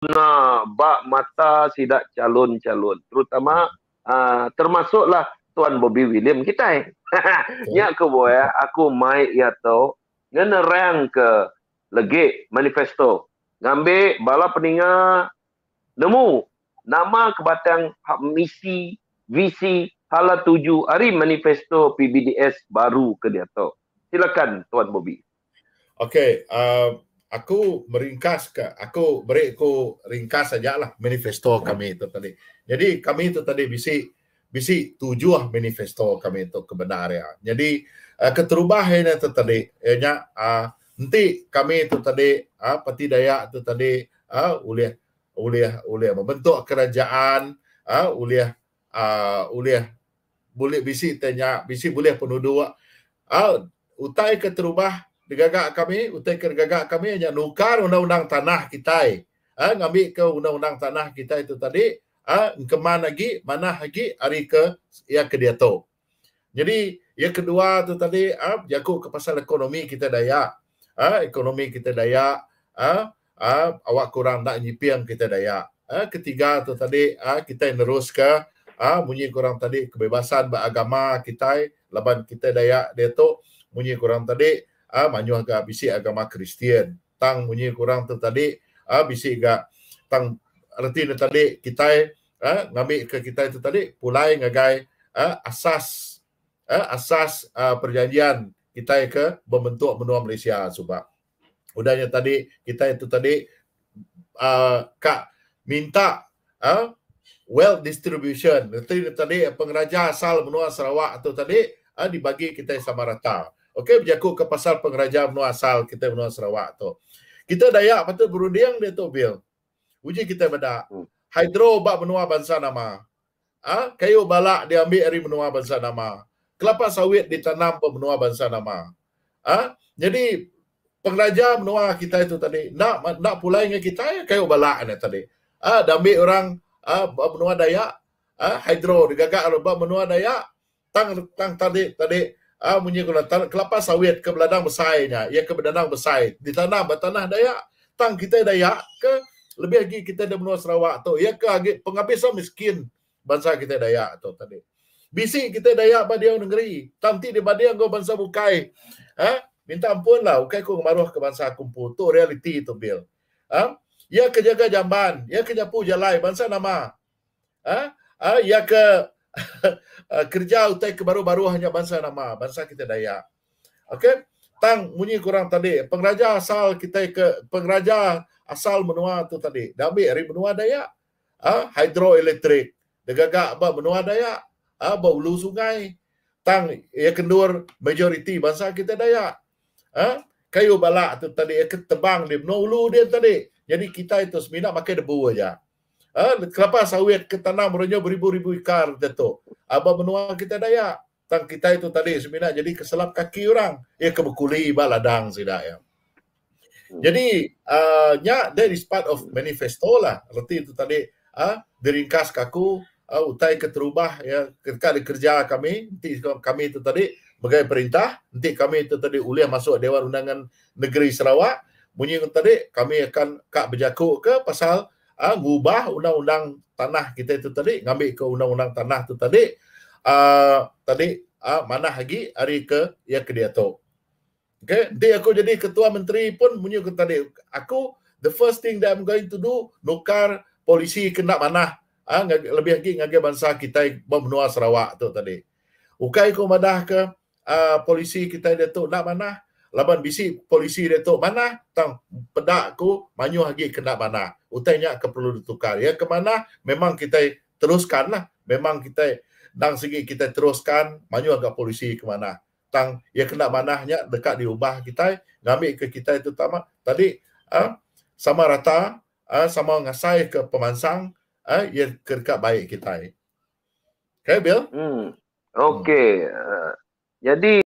guna bak mata sidak calon-calon. Terutama uh, termasuklah Tuan Bobby William kita. Eh. Nyak ke boy, eh? aku mai ya tau. Ngenerang ke legit manifesto. Ngambil bala peninga nemu nama kebatang misi visi hala tuju hari manifesto PBDS baru ke dia tau. Silakan Tuan Bobby. Okay, uh, ah, aku meringkas ke, aku beri aku ringkas saja lah manifesto kami itu tadi. Jadi kami itu tadi bisi bisi tujuah manifesto kami itu kebenaran. Ya. Jadi uh, eh, keterubahan itu tadi, ya, uh, eh, nanti ah, kami itu tadi uh, peti daya itu tadi uh, uliah uliah uleh membentuk kerajaan, uh, uliah uh, uleh boleh bisi tanya, bisi boleh penuduh. Uh, utai keterubahan gagak kami, utai ke gagak kami hanya nukar undang-undang tanah kita. Eh, ngambil ke undang-undang tanah kita itu tadi, eh, ke mana lagi, mana lagi, hari ke ya ke dia tu. Jadi, yang kedua tu tadi, ha, eh, jaku ke pasal ekonomi kita daya. Eh, ha, ekonomi kita daya, eh, eh, awak kurang nak nyipiang kita daya. Eh, ketiga tu tadi, eh, kita yang terus ke, eh, bunyi kurang tadi, kebebasan beragama kita, laban kita daya dia tu, bunyi kurang tadi, ah manyu aga ah, bisi agama Kristian tang munyi kurang tu tadi. ah bisi ga tang reti tadi kita ah ngambil ke kita tadi. pulai ngagai ah asas ah asas ah, perjanjian kita ke membentuk menua Malaysia sebab udahnya tadi kita itu tadi ah kak minta ah wealth distribution reti tadi pengraja asal menua Sarawak tu tadi ah dibagi kita sama rata. Okey, berjaku ke pasal pengeraja menua asal kita menua Sarawak tu. Kita dayak patut berundiang dia tu, Bill. Uji kita benda. Hmm. Hydro bak menua bangsa nama. Ah, ha? Kayu balak diambil dari menua bangsa nama. Kelapa sawit ditanam ke benua bangsa nama. Ah, ha? Jadi, pengeraja menua kita itu tadi, nak nak pulai dengan kita, ya, kayu balak ni tadi. Ah, ha? ambil orang ah ha? benua dayak. Ah, ha? Hydro digagak oleh menua benua dayak. Tang, tang tadi, tadi, tadi ah uh, bunyi kena kelapa sawit ke beladang besarnya ia ke beladang besar di tanah bertanah dayak tang kita dayak ke lebih lagi kita ada benua Sarawak tu ia ke lagi penghabis miskin bangsa kita daya tu tadi bisi kita daya dayak badiau negeri tanti di badiau go bangsa bukai ha eh? minta ampun lah bukai ko maruh ke bangsa kumpul tu reality tu bil ha eh? ia kejaga jamban ia kejapu jalai bangsa nama ha ah ha ia ke Ah, kerja utai ke baru-baru hanya bangsa nama, bangsa kita daya, Okey? Tang munyi kurang tadi, pengraja asal kita ke pengraja asal menua tu tadi. Dambi ari menua daya, Ah, ha? hidroelektrik. Degagak ba menua daya, Ah, ha? ba sungai. Tang ia kendur majoriti bangsa kita daya, Ah, ha? kayu balak tu tadi ia tebang di menua ulu dia tadi. Jadi kita itu semina pakai debu aja. Ha, kelapa sawit kita nak merenyo beribu-ribu ikar itu. Abah menua kita daya. Tang kita itu tadi semina jadi keselap kaki orang. Ya kebukuli ba ladang sida ya. Jadi uh, ha, nya there is part of manifesto lah. Reti itu tadi ha, diringkas kaku uh, ha, utai keterubah ya ketika kerja kami nanti kami itu tadi bagai perintah nanti kami itu tadi uliah masuk Dewan Undangan Negeri Sarawak bunyi tadi kami akan kak berjaku ke pasal uh, ngubah undang-undang tanah kita itu tadi, ngambil ke undang-undang tanah itu tadi, uh, tadi uh, ha, mana lagi hari ke ya ke dia tu. Okay, nanti aku jadi ketua menteri pun punya ke tadi. Aku, the first thing that I'm going to do, nukar polisi kena mana. Uh, lebih lagi ngagi bangsa kita benua Sarawak tu tadi. Ukai ko madah ke uh, polisi kita dia tu nak mana? laban bisi polisi dia tu mana tang pedak ku manyu lagi kena mana utainya ke perlu ditukar ya ke mana memang kita teruskan lah memang kita dang segi kita teruskan manyu agak polisi ke mana tang ya kena mana nya dekat diubah kita ngambil ke kita itu utama tadi ah sama rata ah sama ngasai ke pemansang ah ya kerja baik kita Okay, Bill? Hmm. Okay. Hmm. Uh, ah, jadi,